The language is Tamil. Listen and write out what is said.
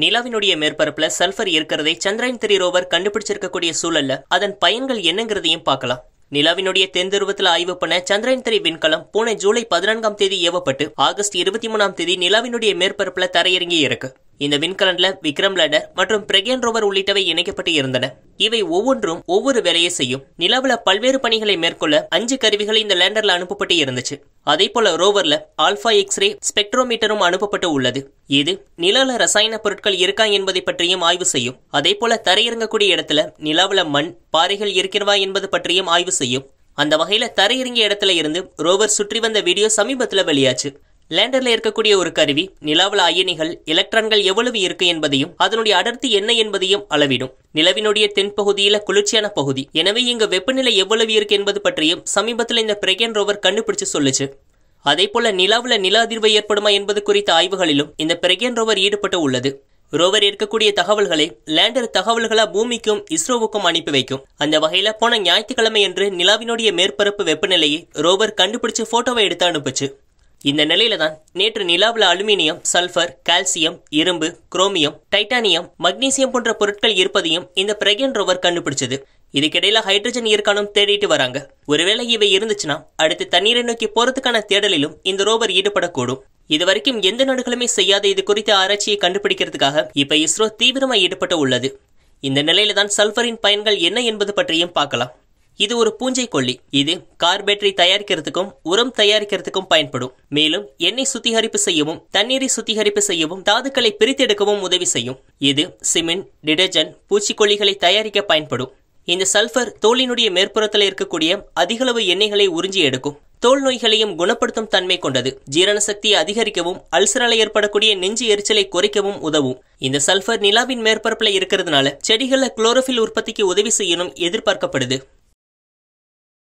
நிலாவினுடைய மேற்பரப்புல சல்ஃபர் இருக்கிறதை சந்திரயன் த்ரீ ரோவர் கண்டுபிடிச்சிருக்கக்கூடிய சூழல்ல அதன் பயன்கள் என்னங்கிறதையும் பார்க்கலாம் நிலாவினுடைய தென்துருவத்தில் ஆய்வு பண்ண சந்திரயன் திரை விண்கலம் பூனை ஜூலை பதினான்காம் தேதி ஏவப்பட்டு ஆகஸ்ட் இருபத்தி மூணாம் தேதி நிலாவினுடைய மேற்பரப்புல தரையிறங்கி இருக்கு இந்த விண்கலன்ல விக்ரம் லேண்டர் மற்றும் பிரகேன் ரோவர் உள்ளிட்டவை இணைக்கப்பட்டு இருந்தன இவை ஒவ்வொன்றும் ஒவ்வொரு வேலையை செய்யும் நிலவுல பல்வேறு பணிகளை மேற்கொள்ள அஞ்சு கருவிகள் இந்த லேண்டர்ல அனுப்பப்பட்டு இருந்துச்சு அதே போல ரோவர்ல ஆல்பா எக்ஸ்ரே ஸ்பெக்ட்ரோமீட்டரும் அனுப்பப்பட்டு உள்ளது இது நிலால ரசாயன பொருட்கள் இருக்கா என்பதை பற்றியும் ஆய்வு செய்யும் அதே போல தரையிறங்கக்கூடிய இடத்துல நிலாவில மண் பாறைகள் இருக்கிறவா என்பது பற்றியும் ஆய்வு செய்யும் அந்த வகையில தரையிறங்கிய இடத்துல இருந்து ரோவர் சுற்றி வந்த வீடியோ சமீபத்துல வெளியாச்சு லேண்டர்ல இருக்கக்கூடிய ஒரு கருவி நிலாவில் அயனிகள் எலக்ட்ரான்கள் எவ்வளவு இருக்கு என்பதையும் அதனுடைய அடர்த்தி என்ன என்பதையும் அளவிடும் நிலவினுடைய தென்பகுதியில குளிர்ச்சியான பகுதி எனவே இங்கு வெப்பநிலை எவ்வளவு இருக்கு என்பது பற்றியும் சமீபத்தில் இந்த பிரகன் ரோவர் கண்டுபிடிச்சு சொல்லுச்சு அதே போல நிலாவில நில அதிர்வு ஏற்படுமா என்பது குறித்த ஆய்வுகளிலும் இந்த பிரகன் ரோவர் ஈடுபட்டு உள்ளது ரோவர் இருக்கக்கூடிய தகவல்களை லேண்டர் தகவல்களா பூமிக்கும் இஸ்ரோவுக்கும் அனுப்பி வைக்கும் அந்த வகையில போன ஞாயிற்றுக்கிழமை என்று நிலாவினுடைய மேற்பரப்பு வெப்பநிலையை ரோவர் கண்டுபிடிச்சு போட்டோவை எடுத்து அனுப்புச்சு இந்த நிலையில தான் நேற்று நிலாவில் அலுமினியம் சல்ஃபர் கால்சியம் இரும்பு குரோமியம் டைட்டானியம் மக்னீசியம் போன்ற பொருட்கள் இருப்பதையும் இந்த பிரகன் ரோவர் கண்டுபிடிச்சது இதுக்கிடையில ஹைட்ரஜன் இருக்கானும் தேடிட்டு வராங்க ஒருவேளை இவை இருந்துச்சுன்னா அடுத்து தண்ணீரை நோக்கி போறதுக்கான தேடலிலும் இந்த ரோவர் ஈடுபடக்கூடும் இது வரைக்கும் எந்த நாடுகளுமே செய்யாத இது குறித்த ஆராய்ச்சியை கண்டுபிடிக்கிறதுக்காக இப்ப இஸ்ரோ தீவிரமாக ஈடுபட்டு உள்ளது இந்த நிலையில தான் சல்பரின் பயன்கள் என்ன என்பது பற்றியும் பார்க்கலாம் இது ஒரு பூஞ்சை கொல்லி இது கார் பேட்டரி தயாரிக்கிறதுக்கும் உரம் தயாரிக்கிறதுக்கும் பயன்படும் மேலும் எண்ணெய் சுத்திகரிப்பு செய்யவும் தண்ணீரை சுத்திகரிப்பு செய்யவும் தாதுக்களை பிரித்தெடுக்கவும் உதவி செய்யும் இது சிமெண்ட் டிடர்ஜென்ட் பூச்சிக்கொல்லிகளை தயாரிக்க பயன்படும் இந்த சல்ஃபர் தோலினுடைய மேற்புறத்தில் இருக்கக்கூடிய அதிகளவு எண்ணெய்களை உறிஞ்சி எடுக்கும் தோல் நோய்களையும் குணப்படுத்தும் தன்மை கொண்டது ஜீரண சக்தியை அதிகரிக்கவும் அல்சரால் ஏற்படக்கூடிய நெஞ்சு எரிச்சலை குறைக்கவும் உதவும் இந்த சல்ஃபர் நிலாவின் மேற்பரப்பில் இருக்கிறதுனால செடிகளில் குளோரோஃபில் உற்பத்திக்கு உதவி செய்யணும் எதிர்பார்க்கப்படுது